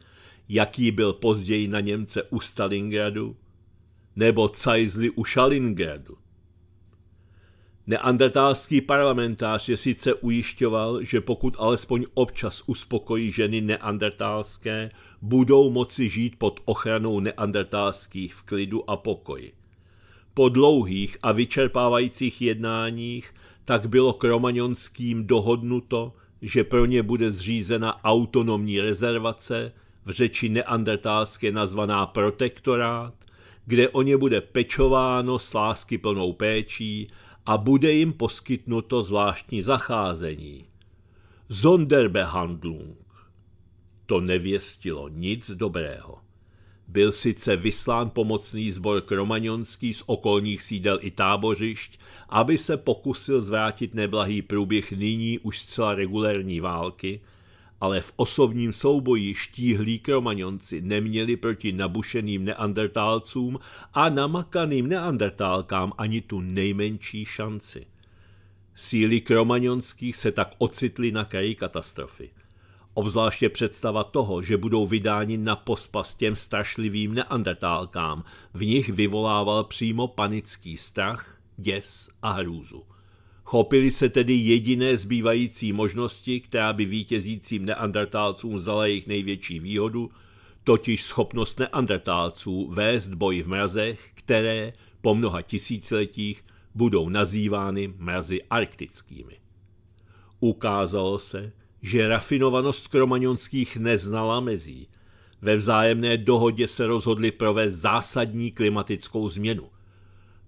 jaký byl později na Němce u Stalingradu, nebo Cajzli u Šalingradu. Neandertálský parlamentář je sice ujišťoval, že pokud alespoň občas uspokojí ženy neandertálské, budou moci žít pod ochranou neandertálských v klidu a pokoji. Po dlouhých a vyčerpávajících jednáních tak bylo kromaňonským dohodnuto, že pro ně bude zřízena autonomní rezervace, v řeči neandertálské nazvaná protektorát, kde o ně bude pečováno s lásky plnou péčí a bude jim poskytnuto zvláštní zacházení. Sonderbehandlung. To nevěstilo nic dobrého. Byl sice vyslán pomocný zbor kromaňonský z okolních sídel i tábořišť, aby se pokusil zvrátit neblahý průběh nyní už zcela regulérní války, ale v osobním souboji štíhlí kromaňonci neměli proti nabušeným neandertálcům a namakaným neandertálkám ani tu nejmenší šanci. Síly kromaňonských se tak ocitly na kraji katastrofy. Obzvláště představa toho, že budou vydáni na pospas těm strašlivým neandertálkám, v nich vyvolával přímo panický strach, děs a hrůzu. Chopili se tedy jediné zbývající možnosti, která by vítězícím neandertálcům vzala jejich největší výhodu, totiž schopnost neandertálců vést boj v mrazech, které po mnoha tisíciletích budou nazývány mrazy arktickými. Ukázalo se, že rafinovanost kromaňonských neznala mezí. Ve vzájemné dohodě se rozhodli provést zásadní klimatickou změnu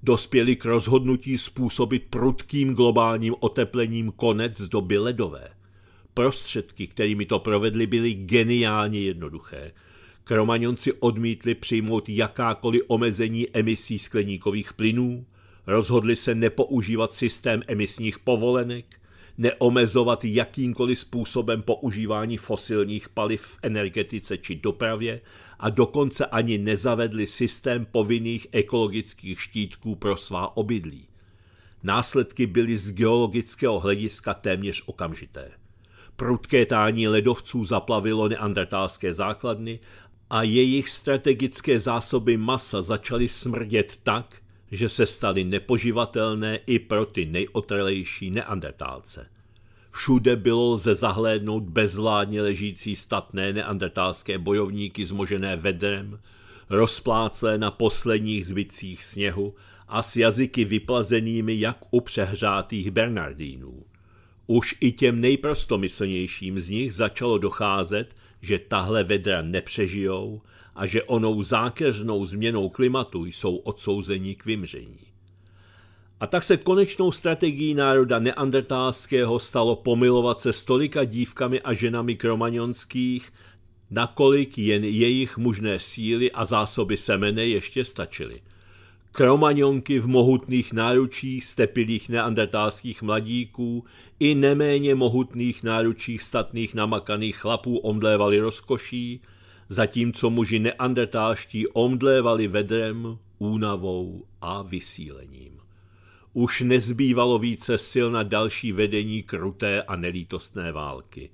dospěli k rozhodnutí způsobit prudkým globálním oteplením konec doby ledové. Prostředky, kterými to provedli, byly geniálně jednoduché. Kromaňonci odmítli přijmout jakákoliv omezení emisí skleníkových plynů, rozhodli se nepoužívat systém emisních povolenek, neomezovat jakýmkoliv způsobem používání fosilních paliv v energetice či dopravě a dokonce ani nezavedli systém povinných ekologických štítků pro svá obydlí. Následky byly z geologického hlediska téměř okamžité. Prudké tání ledovců zaplavilo neandertálské základny a jejich strategické zásoby masa začaly smrdět tak, že se staly nepoživatelné i pro ty nejotrlejší neandertálce. Všude bylo lze zahlédnout bezvládně ležící statné neandertálské bojovníky zmožené vedrem, rozpláclé na posledních zbytcích sněhu a s jazyky vyplazenými jak u přehřátých Bernardínů. Už i těm nejprostomyslnějším z nich začalo docházet, že tahle vedra nepřežijou a že onou zákeřnou změnou klimatu jsou odsouzeni k vymření. A tak se konečnou strategií národa neandertálského stalo pomilovat se stolika dívkami a ženami kromaňonských, nakolik jen jejich mužné síly a zásoby semene ještě stačily. Kromaňonky v mohutných náručích stepilých neandertálských mladíků i neméně mohutných náručích statných namakaných chlapů omdlévali rozkoší, zatímco muži neandertálští omdlévali vedrem, únavou a vysílením. Už nezbývalo více sil na další vedení kruté a nelítostné války.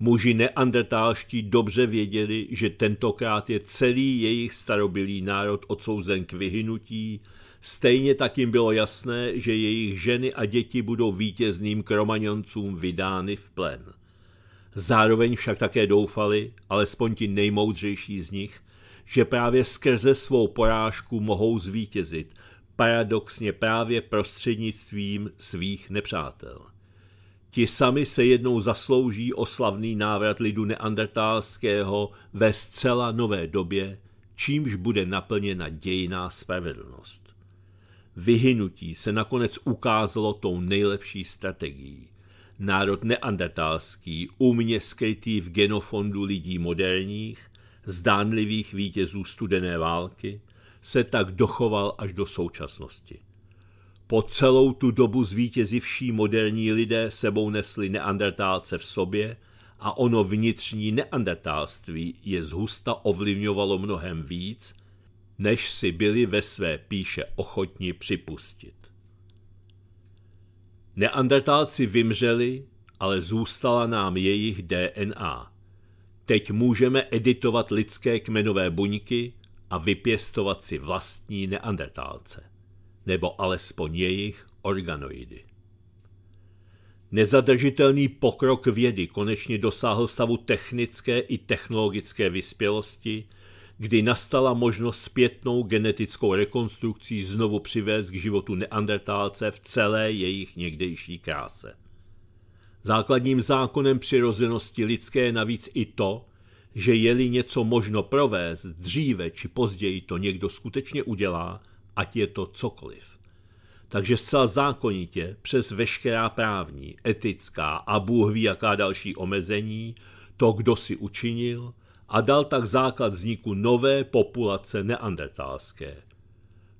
Muži neandertálští dobře věděli, že tentokrát je celý jejich starobilý národ odsouzen k vyhynutí, stejně tak jim bylo jasné, že jejich ženy a děti budou vítězným kromaňoncům vydány v plen. Zároveň však také doufali, alespoň ti nejmoudřejší z nich, že právě skrze svou porážku mohou zvítězit paradoxně právě prostřednictvím svých nepřátel. Ti sami se jednou zaslouží o slavný návrat lidu neandertálského ve zcela nové době, čímž bude naplněna dějiná spravedlnost. Vyhynutí se nakonec ukázalo tou nejlepší strategií. Národ neandertálský, umně skrytý v genofondu lidí moderních, zdánlivých vítězů studené války – se tak dochoval až do současnosti. Po celou tu dobu zvítězivší moderní lidé sebou nesli neandertálce v sobě a ono vnitřní neandertálství je zhusta ovlivňovalo mnohem víc, než si byli ve své píše ochotni připustit. Neandertálci vymřeli, ale zůstala nám jejich DNA. Teď můžeme editovat lidské kmenové buňky, a vypěstovat si vlastní neandertálce, nebo alespoň jejich organoidy. Nezadržitelný pokrok vědy konečně dosáhl stavu technické i technologické vyspělosti, kdy nastala možnost zpětnou genetickou rekonstrukcí znovu přivést k životu neandertálce v celé jejich někdejší kráse. Základním zákonem přirozenosti lidské je navíc i to, že je-li něco možno provést dříve či později, to někdo skutečně udělá, ať je to cokoliv. Takže zcela zákonitě přes veškerá právní, etická a Bůh ví jaká další omezení, to, kdo si učinil, a dal tak základ vzniku nové populace neandertalské.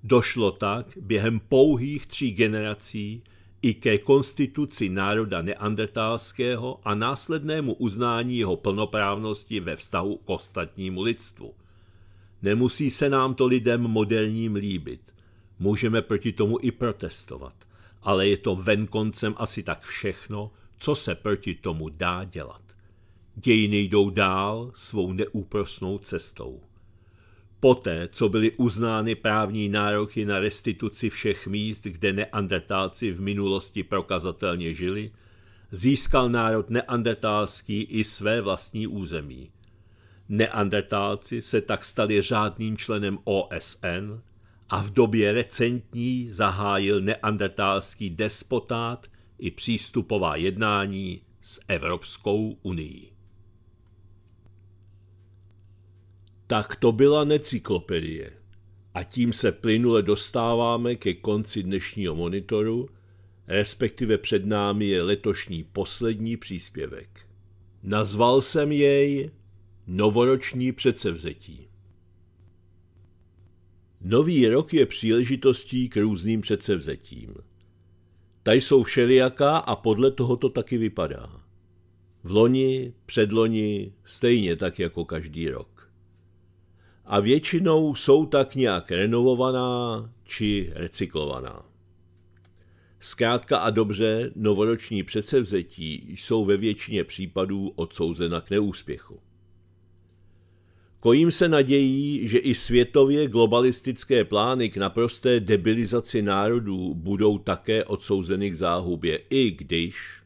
Došlo tak během pouhých tří generací i ke konstituci národa neandertálského a následnému uznání jeho plnoprávnosti ve vztahu k ostatnímu lidstvu. Nemusí se nám to lidem moderním líbit. Můžeme proti tomu i protestovat, ale je to venkoncem asi tak všechno, co se proti tomu dá dělat. Dějiny jdou dál svou neúprosnou cestou poté, co byly uznány právní nároky na restituci všech míst, kde neandertálci v minulosti prokazatelně žili, získal národ neandertálský i své vlastní území. Neandertálci se tak stali řádným členem OSN a v době recentní zahájil neandertálský despotát i přístupová jednání s Evropskou unii. Tak to byla necyklopedie. A tím se plynule dostáváme ke konci dnešního monitoru, respektive před námi je letošní poslední příspěvek. Nazval jsem jej Novoroční předsevzetí. Nový rok je příležitostí k různým předsevzetím. Ta jsou všelijaká a podle toho to taky vypadá. V loni, předloni, stejně tak jako každý rok a většinou jsou tak nějak renovovaná či recyklovaná. Zkrátka a dobře, novoroční předsevzetí jsou ve většině případů odsouzena k neúspěchu. Kojím se nadějí, že i světově globalistické plány k naprosté debilizaci národů budou také odsouzeny k záhubě, i když...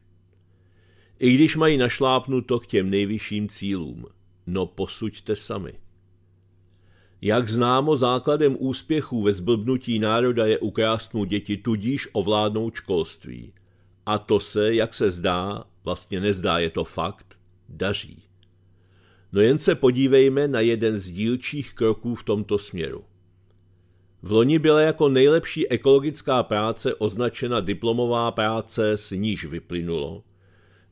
I když mají našlápnuto k těm nejvyšším cílům. No posuďte sami. Jak známo, základem úspěchů ve zblbnutí národa je ukrást mu děti, tudíž ovládnout školství. A to se, jak se zdá, vlastně nezdá, je to fakt, daří. No jen se podívejme na jeden z dílčích kroků v tomto směru. V loni byla jako nejlepší ekologická práce označena diplomová práce, s níž vyplynulo,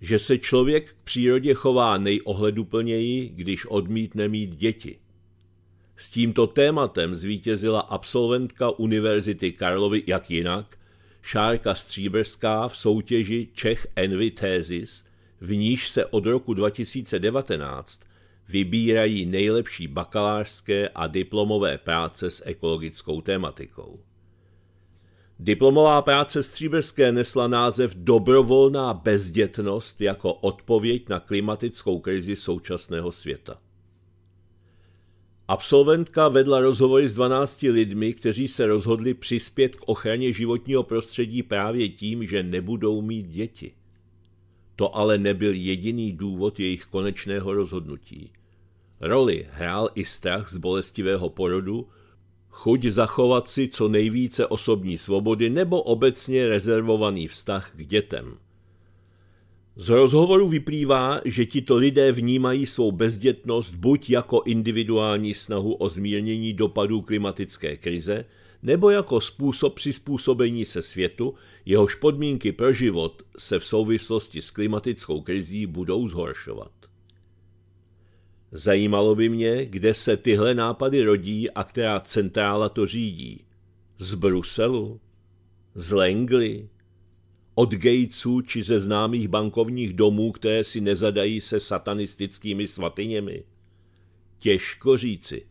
že se člověk k přírodě chová nejohleduplněji, když odmítne mít děti – s tímto tématem zvítězila absolventka Univerzity Karlovy jak jinak, Šárka Stříbrská v soutěži Čech Envy Thesis, v níž se od roku 2019 vybírají nejlepší bakalářské a diplomové práce s ekologickou tématikou. Diplomová práce Stříbrské nesla název Dobrovolná bezdětnost jako odpověď na klimatickou krizi současného světa. Absolventka vedla rozhovory s 12 lidmi, kteří se rozhodli přispět k ochraně životního prostředí právě tím, že nebudou mít děti. To ale nebyl jediný důvod jejich konečného rozhodnutí. Roli hrál i strach z bolestivého porodu, chuť zachovat si co nejvíce osobní svobody nebo obecně rezervovaný vztah k dětem. Z rozhovoru vyplývá, že tito lidé vnímají svou bezdětnost buď jako individuální snahu o zmírnění dopadů klimatické krize, nebo jako způsob přizpůsobení se světu, jehož podmínky pro život se v souvislosti s klimatickou krizí budou zhoršovat. Zajímalo by mě, kde se tyhle nápady rodí a která centrála to řídí. Z Bruselu? Z Langley? od Gatesů či ze známých bankovních domů, které si nezadají se satanistickými svatyněmi? Těžko říci.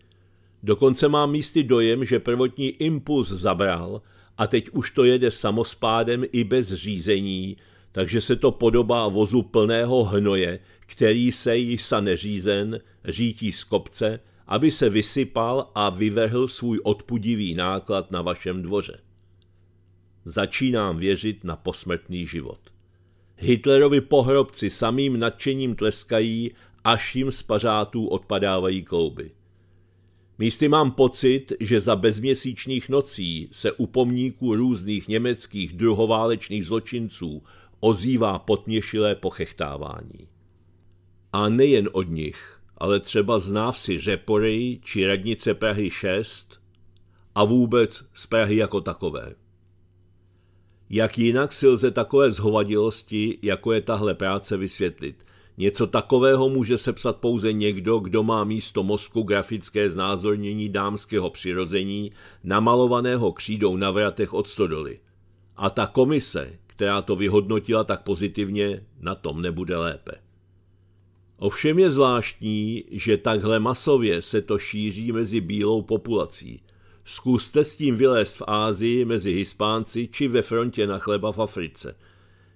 Dokonce mám místy dojem, že prvotní impuls zabral a teď už to jede samospádem i bez řízení, takže se to podobá vozu plného hnoje, který se sa neřízen, řítí z kopce, aby se vysypal a vyvrhl svůj odpudivý náklad na vašem dvoře začínám věřit na posmrtný život. Hitlerovi pohrobci samým nadšením tleskají, až jim z pařátů odpadávají klouby. Místy mám pocit, že za bezměsíčních nocí se u pomníků různých německých druhoválečných zločinců ozývá potměšilé pochechtávání. A nejen od nich, ale třeba z návsi Řepory či radnice Prahy 6 a vůbec z Prahy jako takové. Jak jinak si lze takové zhovadilosti, jako je tahle práce, vysvětlit? Něco takového může sepsat pouze někdo, kdo má místo mozku grafické znázornění dámského přirození, namalovaného křídou na vratech od stodoly. A ta komise, která to vyhodnotila tak pozitivně, na tom nebude lépe. Ovšem je zvláštní, že takhle masově se to šíří mezi bílou populací, Zkuste s tím vylézt v Ázii mezi Hispánci či ve frontě na chleba v Africe.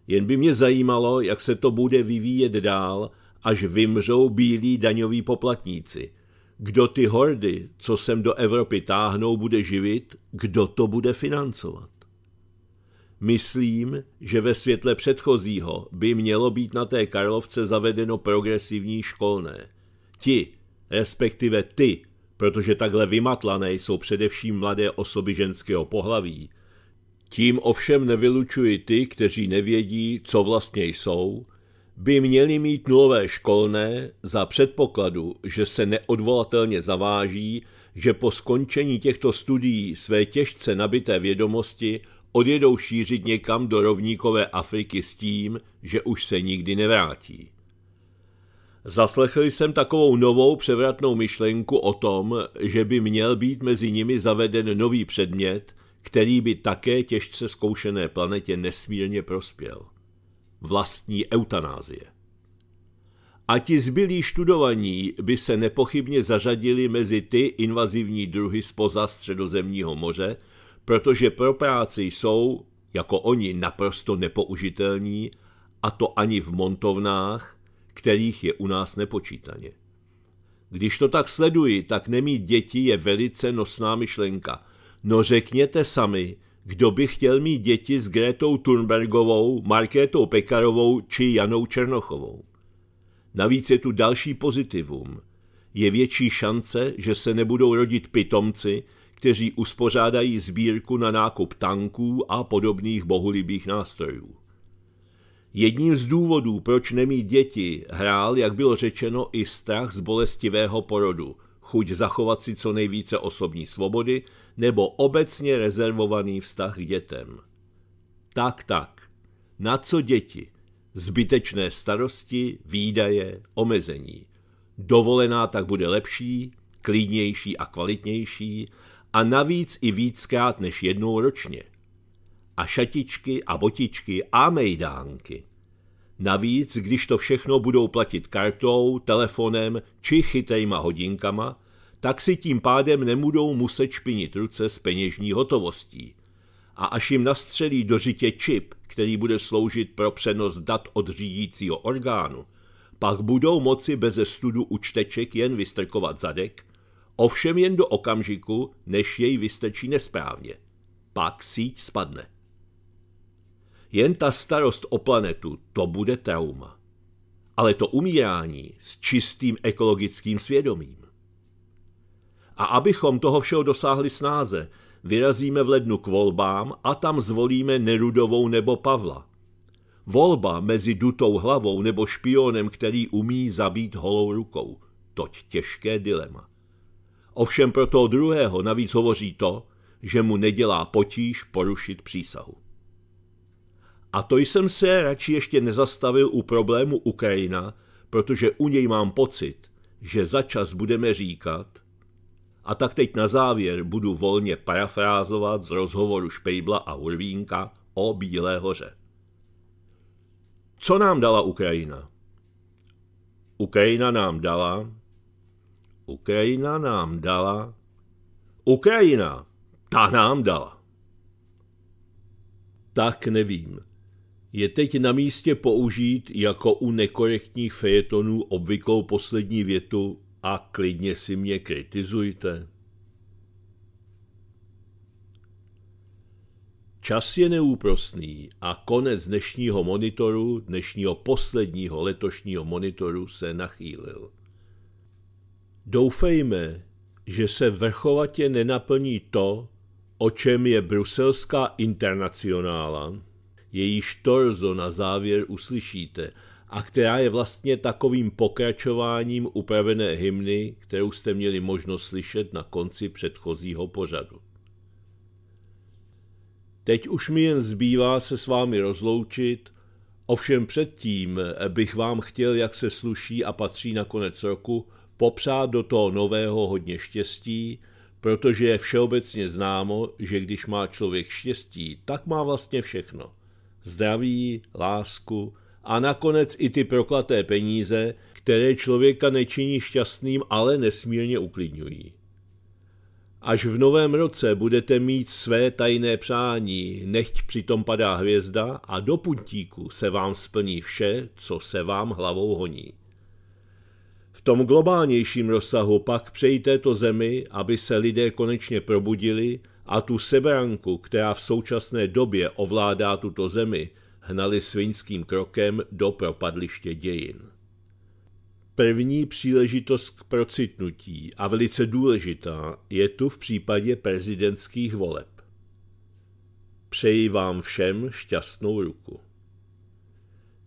Jen by mě zajímalo, jak se to bude vyvíjet dál, až vymřou bílí daňoví poplatníci. Kdo ty hordy, co sem do Evropy táhnou, bude živit, kdo to bude financovat? Myslím, že ve světle předchozího by mělo být na té Karlovce zavedeno progresivní školné. Ti, respektive ty, protože takhle vymatlané jsou především mladé osoby ženského pohlaví. Tím ovšem nevylučuji ty, kteří nevědí, co vlastně jsou, by měli mít nulové školné za předpokladu, že se neodvolatelně zaváží, že po skončení těchto studií své těžce nabité vědomosti odjedou šířit někam do rovníkové Afriky s tím, že už se nikdy nevrátí. Zaslechl jsem takovou novou převratnou myšlenku o tom, že by měl být mezi nimi zaveden nový předmět, který by také těžce zkoušené planetě nesmírně prospěl. Vlastní eutanázie. A ti zbylí študovaní by se nepochybně zařadili mezi ty invazivní druhy spoza středozemního moře, protože pro práci jsou, jako oni, naprosto nepoužitelní, a to ani v montovnách, kterých je u nás nepočítaně. Když to tak sleduji, tak nemít děti je velice nosná myšlenka. No řekněte sami, kdo by chtěl mít děti s Gretou Thunbergovou, Markétou Pekarovou či Janou Černochovou. Navíc je tu další pozitivum. Je větší šance, že se nebudou rodit pitomci, kteří uspořádají sbírku na nákup tanků a podobných bohulibých nástrojů. Jedním z důvodů, proč nemít děti, hrál, jak bylo řečeno, i strach z bolestivého porodu, chuť zachovat si co nejvíce osobní svobody nebo obecně rezervovaný vztah k dětem. Tak, tak. Na co děti? Zbytečné starosti, výdaje, omezení. Dovolená tak bude lepší, klidnější a kvalitnější a navíc i víckrát než jednou ročně a šatičky a botičky a mejdánky. Navíc, když to všechno budou platit kartou, telefonem či chytejma hodinkama, tak si tím pádem nemudou muset špinit ruce s peněžní hotovostí. A až jim nastřelí do řitě čip, který bude sloužit pro přenos dat od řídícího orgánu, pak budou moci beze studu u čteček jen vystrkovat zadek, ovšem jen do okamžiku, než jej vystrčí nesprávně. Pak síť spadne. Jen ta starost o planetu, to bude trauma. Ale to umírání s čistým ekologickým svědomím. A abychom toho všeho dosáhli snáze, vyrazíme v lednu k volbám a tam zvolíme Nerudovou nebo Pavla. Volba mezi dutou hlavou nebo špionem, který umí zabít holou rukou. Toť těžké dilema. Ovšem pro toho druhého navíc hovoří to, že mu nedělá potíž porušit přísahu. A to jsem se radši ještě nezastavil u problému Ukrajina, protože u něj mám pocit, že za čas budeme říkat, a tak teď na závěr budu volně parafrázovat z rozhovoru Špejbla a Hurvínka o Bílé hoře. Co nám dala Ukrajina? Ukrajina nám dala, Ukrajina nám dala, Ukrajina, ta nám dala. Tak nevím je teď na místě použít jako u nekorektních fejetonů obvyklou poslední větu a klidně si mě kritizujte. Čas je neúprosný a konec dnešního monitoru, dnešního posledního letošního monitoru se nachýlil. Doufejme, že se vrchovatě nenaplní to, o čem je bruselská internacionála, jejíž torzo na závěr uslyšíte a která je vlastně takovým pokračováním upravené hymny, kterou jste měli možnost slyšet na konci předchozího pořadu. Teď už mi jen zbývá se s vámi rozloučit, ovšem předtím bych vám chtěl, jak se sluší a patří na konec roku, popřát do toho nového hodně štěstí, protože je všeobecně známo, že když má člověk štěstí, tak má vlastně všechno zdraví, lásku a nakonec i ty proklaté peníze, které člověka nečiní šťastným, ale nesmírně uklidňují. Až v novém roce budete mít své tajné přání, nechť přitom padá hvězda a do puntíku se vám splní vše, co se vám hlavou honí. V tom globálnějším rozsahu pak přeji této zemi, aby se lidé konečně probudili a tu seberanku, která v současné době ovládá tuto zemi, hnali svinským krokem do propadliště dějin. První příležitost k procitnutí a velice důležitá je tu v případě prezidentských voleb. Přeji vám všem šťastnou ruku.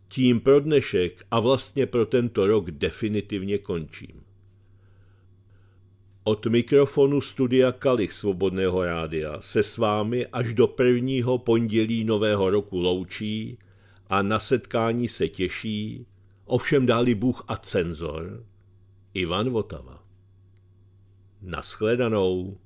Tím pro dnešek a vlastně pro tento rok definitivně končím. Od mikrofonu studia Kalich Svobodného rádia se s vámi až do prvního pondělí nového roku loučí a na setkání se těší, ovšem dáli Bůh a cenzor, Ivan Votava. Naschledanou.